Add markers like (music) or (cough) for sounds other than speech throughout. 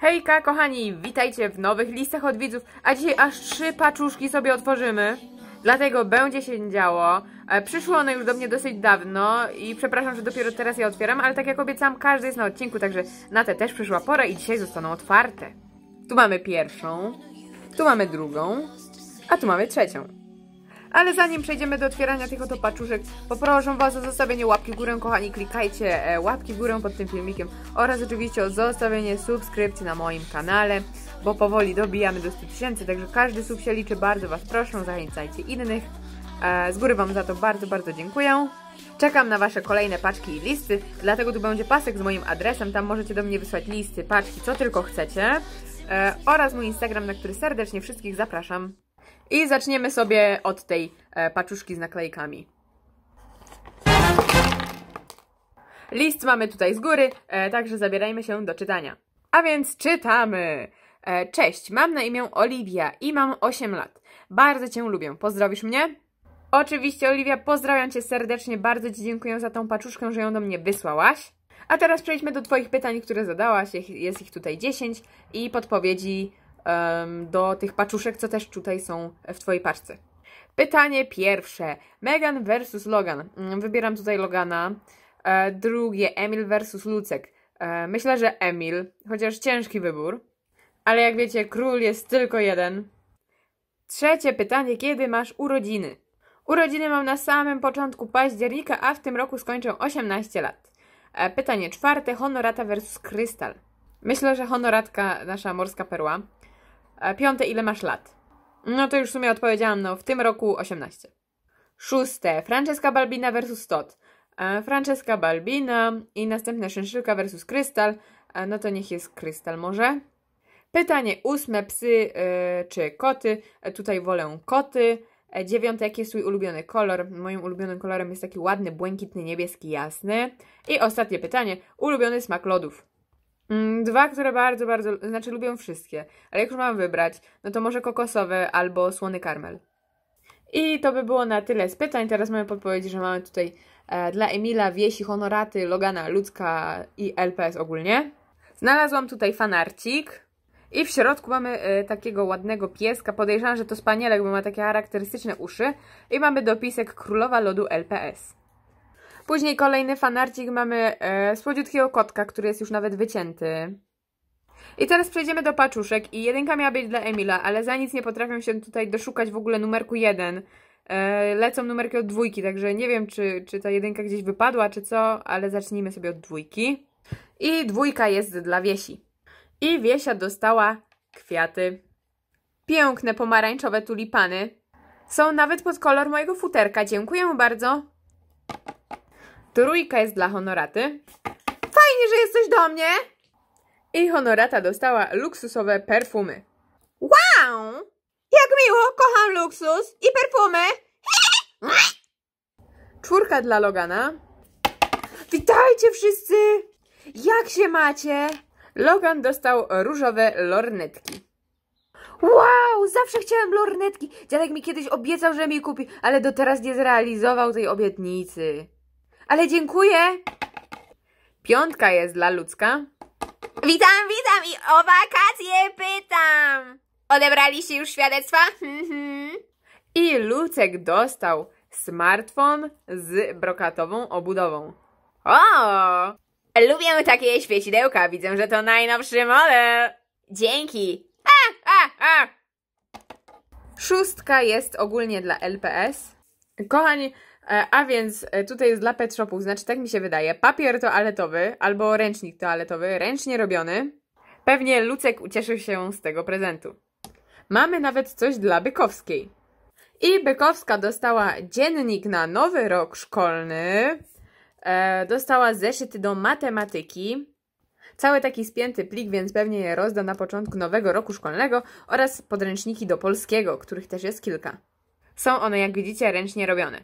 Hejka kochani, witajcie w nowych listach od widzów, a dzisiaj aż trzy paczuszki sobie otworzymy. Dlatego będzie się działo. E, przyszły one już do mnie dosyć dawno i przepraszam, że dopiero teraz je otwieram, ale tak jak obiecałam, każdy jest na odcinku, także na te też przyszła pora i dzisiaj zostaną otwarte. Tu mamy pierwszą, tu mamy drugą, a tu mamy trzecią. Ale zanim przejdziemy do otwierania tych oto paczuszek, poproszę Was o zostawienie łapki w górę, kochani, klikajcie e, łapki w górę pod tym filmikiem oraz oczywiście o zostawienie subskrypcji na moim kanale, bo powoli dobijamy do 100 tysięcy, także każdy sub się liczy, bardzo Was proszę, zachęcajcie innych. E, z góry Wam za to bardzo, bardzo dziękuję. Czekam na Wasze kolejne paczki i listy, dlatego tu będzie pasek z moim adresem, tam możecie do mnie wysłać listy, paczki, co tylko chcecie. E, oraz mój Instagram, na który serdecznie wszystkich zapraszam. I zaczniemy sobie od tej e, paczuszki z naklejkami. List mamy tutaj z góry, e, także zabierajmy się do czytania. A więc czytamy! E, cześć, mam na imię Oliwia i mam 8 lat. Bardzo Cię lubię. Pozdrowisz mnie? Oczywiście, Oliwia, pozdrawiam Cię serdecznie. Bardzo Ci dziękuję za tą paczuszkę, że ją do mnie wysłałaś. A teraz przejdźmy do Twoich pytań, które zadałaś. Jest ich tutaj 10 i podpowiedzi do tych paczuszek, co też tutaj są w Twojej paczce. Pytanie pierwsze. Megan versus Logan. Mm, wybieram tutaj Logana. E, drugie, Emil versus Lucek. E, myślę, że Emil, chociaż ciężki wybór. Ale jak wiecie, król jest tylko jeden. Trzecie pytanie, kiedy masz urodziny? Urodziny mam na samym początku października, a w tym roku skończę 18 lat. E, pytanie czwarte, Honorata versus Krystal. Myślę, że Honoratka, nasza morska perła. E, piąte, ile masz lat? No to już w sumie odpowiedziałam, no w tym roku 18. Szóste, Francesca Balbina versus Todd. E, Francesca Balbina i następne, szynszylka versus Krystal. E, no to niech jest Krystal może. Pytanie ósme, psy yy, czy koty? Tutaj wolę koty. Dziewiąte, jaki jest twój ulubiony kolor? Moim ulubionym kolorem jest taki ładny, błękitny, niebieski, jasny. I ostatnie pytanie, ulubiony smak lodów. Mm, dwa, które bardzo, bardzo, znaczy lubią wszystkie, ale jak już mam wybrać, no to może kokosowe albo słony karmel. I to by było na tyle z pytań. Teraz mamy podpowiedzi, że mamy tutaj e, dla Emila, Wiesi, Honoraty, Logana, Ludzka i LPS ogólnie. Znalazłam tutaj fanarcik. I w środku mamy e, takiego ładnego pieska. Podejrzewam, że to spanielek, bo ma takie charakterystyczne uszy. I mamy dopisek Królowa Lodu LPS. Później kolejny fanarcik mamy e, słodziutkiego kotka, który jest już nawet wycięty. I teraz przejdziemy do paczuszek i jedynka miała być dla Emila, ale za nic nie potrafią się tutaj doszukać w ogóle numerku 1. E, lecą numerki od dwójki, także nie wiem, czy, czy ta jedynka gdzieś wypadła, czy co, ale zacznijmy sobie od dwójki. I dwójka jest dla Wiesi. I Wiesia dostała kwiaty. Piękne pomarańczowe tulipany. Są nawet pod kolor mojego futerka. Dziękuję bardzo. Trójka jest dla honoraty. Fajnie, że jesteś do mnie! I honorata dostała luksusowe perfumy. Wow! Jak miło, kocham luksus i perfumy! (laughs) Czwórka dla Logana. Witajcie wszyscy! Jak się macie? Logan dostał różowe lornetki. Wow, zawsze chciałem lornetki. Dziadek mi kiedyś obiecał, że mi kupi, ale do teraz nie zrealizował tej obietnicy. Ale dziękuję. Piątka jest dla ludzka. Witam, witam i o wakacje pytam. Odebraliście już świadectwa? Mhm. I Lucek dostał smartfon z brokatową obudową. O! Lubię takie świecidełka, widzę, że to najnowszy model. Dzięki. A, a, a. Szóstka jest ogólnie dla LPS. Kochani, E, a więc e, tutaj jest dla pet shopów, znaczy tak mi się wydaje, papier toaletowy albo ręcznik toaletowy, ręcznie robiony. Pewnie Lucek ucieszył się z tego prezentu. Mamy nawet coś dla Bykowskiej. I Bykowska dostała dziennik na nowy rok szkolny, e, dostała zeszyty do matematyki, cały taki spięty plik, więc pewnie je rozda na początku nowego roku szkolnego oraz podręczniki do polskiego, których też jest kilka. Są one, jak widzicie, ręcznie robione.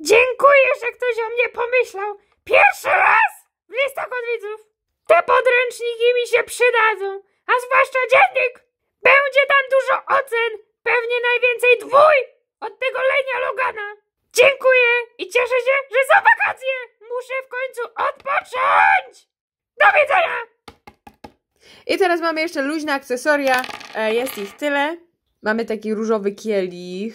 Dziękuję, że ktoś o mnie pomyślał. Pierwszy raz w listach od widzów. Te podręczniki mi się przydadzą, a zwłaszcza dziennik. Będzie tam dużo ocen, pewnie najwięcej dwój od tego lenia Logana. Dziękuję i cieszę się, że za wakacje muszę w końcu odpocząć. Do widzenia! I teraz mamy jeszcze luźne akcesoria. E, jest ich tyle. Mamy taki różowy kielich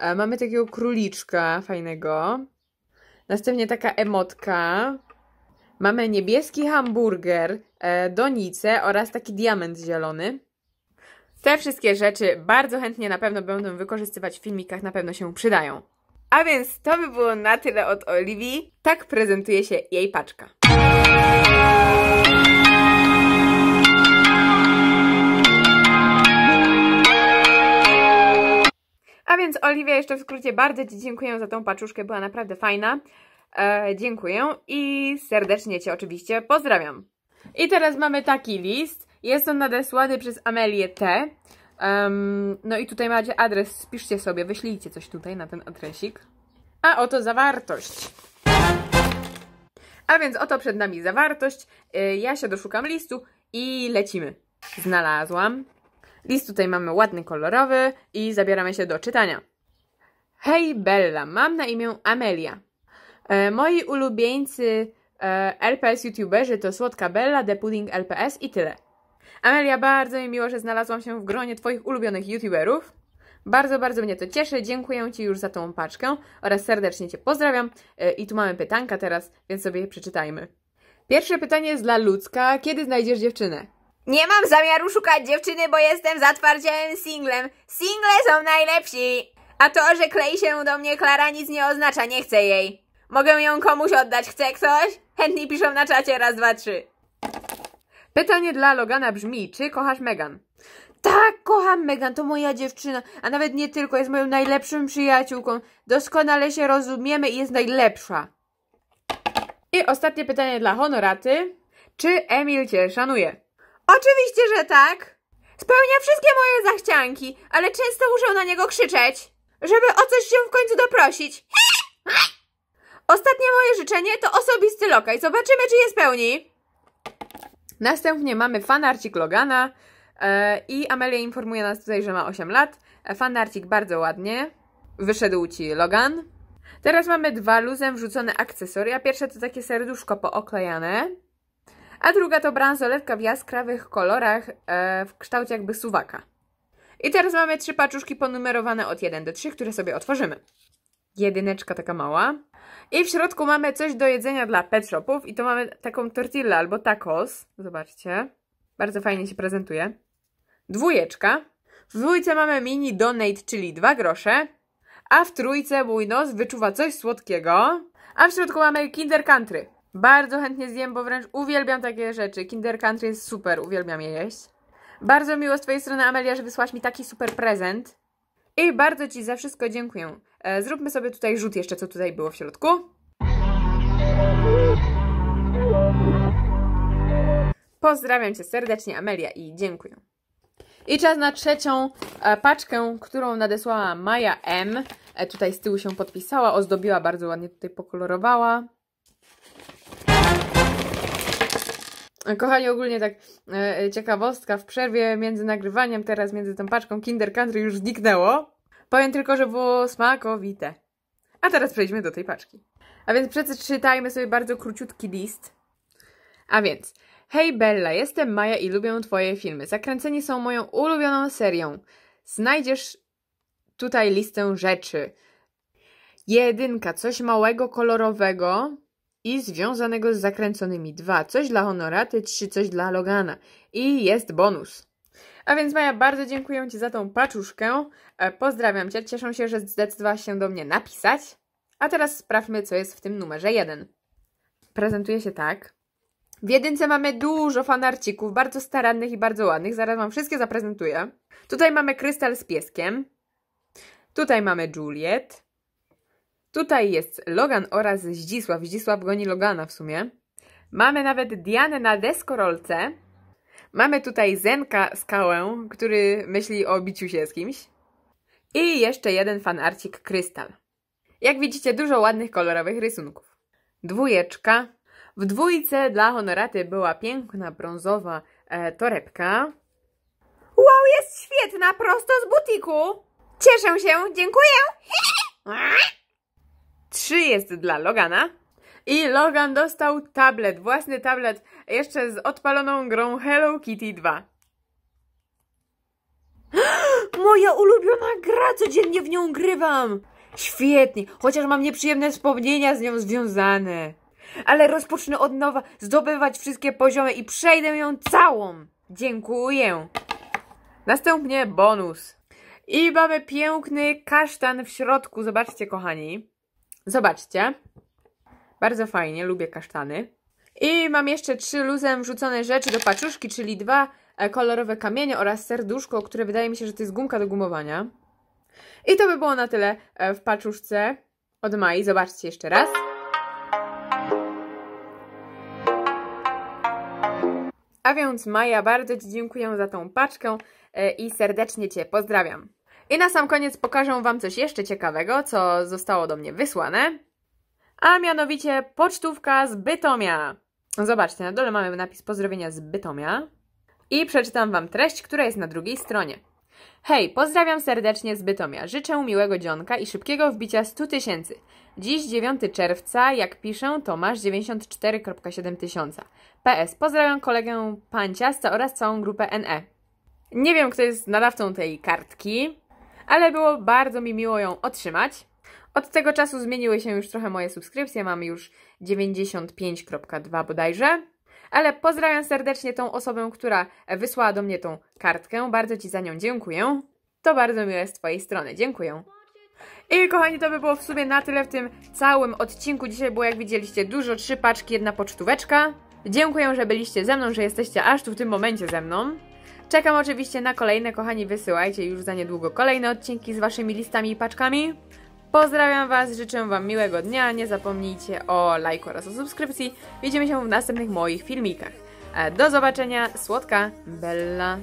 E, mamy takiego króliczka fajnego. Następnie taka emotka. Mamy niebieski hamburger, e, donicę oraz taki diament zielony. Te wszystkie rzeczy bardzo chętnie na pewno będę wykorzystywać w filmikach, na pewno się przydają. A więc to by było na tyle od Oliwii. Tak prezentuje się jej paczka. A więc Oliwia, jeszcze w skrócie bardzo Ci dziękuję za tą paczuszkę, była naprawdę fajna. E, dziękuję i serdecznie Cię oczywiście pozdrawiam. I teraz mamy taki list. Jest on nadesłany przez Amelię T. Um, no i tutaj macie adres, spiszcie sobie, wyślijcie coś tutaj na ten adresik. A oto zawartość. A więc oto przed nami zawartość. E, ja się doszukam listu i lecimy. Znalazłam List tutaj mamy ładny, kolorowy i zabieramy się do czytania. Hej Bella, mam na imię Amelia. E, moi ulubieńcy e, LPS youtuberzy to Słodka Bella, The Pudding LPS i tyle. Amelia, bardzo mi miło, że znalazłam się w gronie Twoich ulubionych youtuberów. Bardzo, bardzo mnie to cieszy. Dziękuję Ci już za tą paczkę oraz serdecznie Cię pozdrawiam. E, I tu mamy pytanka teraz, więc sobie je przeczytajmy. Pierwsze pytanie jest dla Ludzka. Kiedy znajdziesz dziewczynę? Nie mam zamiaru szukać dziewczyny, bo jestem zatwardziałym singlem. Single są najlepsi! A to, że klei się do mnie Klara nic nie oznacza, nie chcę jej. Mogę ją komuś oddać, chce ktoś? Chętnie piszą na czacie, raz, dwa, trzy. Pytanie dla Logana brzmi, czy kochasz Megan? Tak, kocham Megan, to moja dziewczyna, a nawet nie tylko, jest moją najlepszą przyjaciółką. Doskonale się rozumiemy i jest najlepsza. I ostatnie pytanie dla Honoraty. Czy Emil cię szanuje? Oczywiście, że tak. Spełnia wszystkie moje zachcianki, ale często muszę na niego krzyczeć, żeby o coś się w końcu doprosić. Ostatnie moje życzenie to osobisty lokaj. Zobaczymy, czy je spełni. Następnie mamy fanarcik Logana e, i Amelia informuje nas tutaj, że ma 8 lat. E, fanarcik bardzo ładnie. Wyszedł Ci Logan. Teraz mamy dwa luzem wrzucone akcesoria. Pierwsze to takie serduszko pooklejane a druga to bransoletka w jaskrawych kolorach e, w kształcie jakby suwaka. I teraz mamy trzy paczuszki ponumerowane od 1 do 3, które sobie otworzymy. Jedyneczka taka mała. I w środku mamy coś do jedzenia dla pet shopów i to mamy taką tortillę albo tacos. Zobaczcie. Bardzo fajnie się prezentuje. Dwójeczka. W dwójce mamy mini donate, czyli dwa grosze. A w trójce mój nos wyczuwa coś słodkiego. A w środku mamy Kinder Country. Bardzo chętnie zjem, bo wręcz uwielbiam takie rzeczy. Kinder Country jest super, uwielbiam je jeść. Bardzo miło z Twojej strony, Amelia, że wysłałaś mi taki super prezent. I bardzo Ci za wszystko dziękuję. E, zróbmy sobie tutaj rzut jeszcze, co tutaj było w środku. Pozdrawiam Cię serdecznie, Amelia, i dziękuję. I czas na trzecią e, paczkę, którą nadesłała Maja M. E, tutaj z tyłu się podpisała, ozdobiła, bardzo ładnie tutaj pokolorowała. Kochani, ogólnie tak e, e, ciekawostka, w przerwie między nagrywaniem, teraz między tą paczką Kinder Country już zniknęło. Powiem tylko, że było smakowite. A teraz przejdźmy do tej paczki. A więc przeczytajmy sobie bardzo króciutki list. A więc... Hej Bella, jestem Maja i lubię Twoje filmy. Zakręceni są moją ulubioną serią. Znajdziesz tutaj listę rzeczy. Jedynka, coś małego, kolorowego i związanego z zakręconymi. Dwa, coś dla Honoraty, trzy, coś dla Logana. I jest bonus. A więc Maja, bardzo dziękuję Ci za tą paczuszkę. E, pozdrawiam Cię, cieszę się, że zdecydowałaś się do mnie napisać. A teraz sprawdźmy, co jest w tym numerze jeden. Prezentuje się tak. W jedynce mamy dużo fanarcików, bardzo starannych i bardzo ładnych. Zaraz Wam wszystkie zaprezentuję. Tutaj mamy krystal z pieskiem. Tutaj mamy Juliet. Tutaj jest Logan oraz Zdzisław. Zdzisław goni Logana w sumie. Mamy nawet Dianę na deskorolce. Mamy tutaj Zenka Skałę, który myśli o biciu się z kimś. I jeszcze jeden fanarcik Krystal. Jak widzicie, dużo ładnych, kolorowych rysunków. Dwójeczka. W dwójce dla honoraty była piękna, brązowa e, torebka. Wow, jest świetna, prosto z butiku! Cieszę się, dziękuję! (laughs) 3 jest dla Logana. I Logan dostał tablet, własny tablet, jeszcze z odpaloną grą Hello Kitty 2. (gasps) Moja ulubiona gra, codziennie w nią grywam! Świetnie, chociaż mam nieprzyjemne wspomnienia z nią związane. Ale rozpocznę od nowa zdobywać wszystkie poziomy i przejdę ją całą. Dziękuję. Następnie bonus. I mamy piękny kasztan w środku, zobaczcie kochani. Zobaczcie. Bardzo fajnie, lubię kasztany. I mam jeszcze trzy luzem wrzucone rzeczy do paczuszki, czyli dwa e, kolorowe kamienie oraz serduszko, które wydaje mi się, że to jest gumka do gumowania. I to by było na tyle e, w paczuszce od Mai. Zobaczcie jeszcze raz. A więc Maja, bardzo Ci dziękuję za tą paczkę e, i serdecznie Cię pozdrawiam. I na sam koniec pokażę Wam coś jeszcze ciekawego, co zostało do mnie wysłane, a mianowicie pocztówka z Bytomia. Zobaczcie, na dole mamy napis pozdrowienia z Bytomia i przeczytam Wam treść, która jest na drugiej stronie. Hej, pozdrawiam serdecznie z Bytomia. Życzę miłego dzionka i szybkiego wbicia 100 tysięcy. Dziś 9 czerwca, jak piszę, to masz 94,7 tysiąca. PS, pozdrawiam kolegę Panciasta oraz całą grupę NE. Nie wiem, kto jest nadawcą tej kartki, ale było bardzo mi miło ją otrzymać. Od tego czasu zmieniły się już trochę moje subskrypcje, mam już 95.2 bodajże. Ale pozdrawiam serdecznie tą osobę, która wysłała do mnie tą kartkę. Bardzo Ci za nią dziękuję. To bardzo miłe z Twojej strony. Dziękuję. I kochani, to by było w sumie na tyle w tym całym odcinku. Dzisiaj było, jak widzieliście, dużo, trzy paczki, jedna pocztóweczka. Dziękuję, że byliście ze mną, że jesteście aż tu w tym momencie ze mną. Czekam oczywiście na kolejne, kochani, wysyłajcie już za niedługo kolejne odcinki z Waszymi listami i paczkami. Pozdrawiam Was, życzę Wam miłego dnia, nie zapomnijcie o lajku oraz o subskrypcji. Widzimy się w następnych moich filmikach. E, do zobaczenia, słodka Bella.